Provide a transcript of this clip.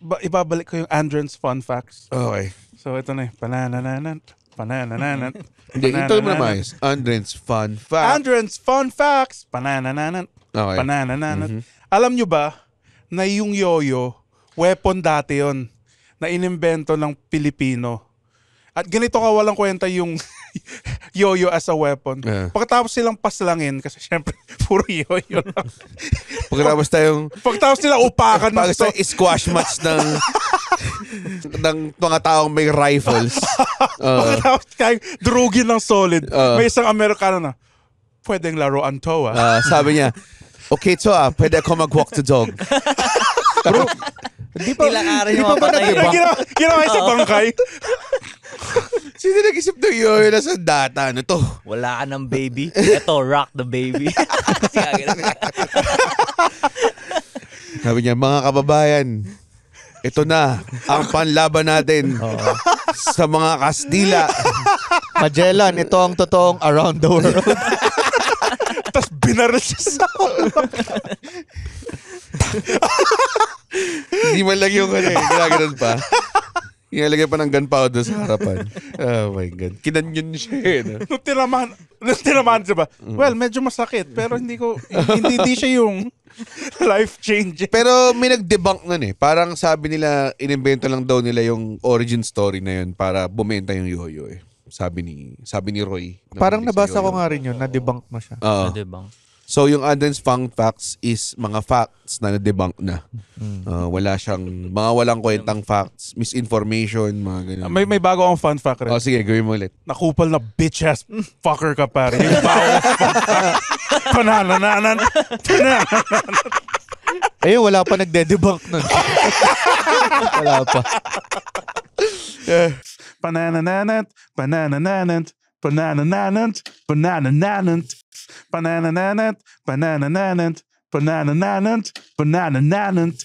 ba- ibabalik ko yung Andren's fun facts. Okay. So, ito na eh. Pananananan. Pananananan. Hindi, ito mo na maayos. Andren's fun facts. Andren's fun facts. Pananananan. Okay. Pananananan. Mhm. Alam nyo ba na yung yoyo, weapon dati yon na inimbento ng Pilipino. At ganito ka walang kwenta yung yoyo as a weapon. Yeah. Pagkatapos silang paslangin, kasi syempre, puro yoyo lang. Pagkatapos tayong... Pagkatapos nila upakan ng... Pagkatapos to... squash match ng... ng mga taong may rifles. uh, Pagkatapos kayong drugin ng solid, uh, may isang Amerikano na, pwedeng laruan to ah. Uh, sabi niya, okay to ah, pwede ako mag-walk the dog. Bro, Di pa, Nilakarin yung mapatay. Ginawa, ginawa sa bangkay. Sino nag-isip ng yoyo na sa data? Ano to? Wala ka ng baby. Ito, rock the baby. Sabi niya, mga kababayan, ito na ang panlaban natin sa mga Kastila. Magellan, ito ang totoong around the world. Tapos binaril siya sa Hindi man lang yung ano eh. Ginaganon pa. Inalagay pa ng gunpowder sa harapan. oh my God. Kinanyon siya eh. No? Nung tiraman, nung tiraman siya ba? Mm. Well, medyo masakit. Pero hindi ko, hindi, hindi siya yung life-changing. Pero may nag-debunk nun eh. Parang sabi nila, inimbento lang daw nila yung origin story na yun para bumenta yung yoyo eh. Sabi ni, sabi ni Roy. Parang nabasa ko nga rin yun, na-debunk na siya. Oo. Na-debunk. So yung Andren's fun facts is mga facts na na-debunk na. Uh, wala siyang mga walang kwentang facts, misinformation, mga ganyan. Ah, may may bago akong fun fact rin. Oh, sige, gawin mo ulit. Nakupal na bitch ass fucker ka pare. Yung bago fun fact. Pananananan. Pananananan. wala pa nagde-debunk nun. wala pa. Yeah. Pananananant, pananananant, pananananant, pananananant. Banananant, banananant, banananant, banananant,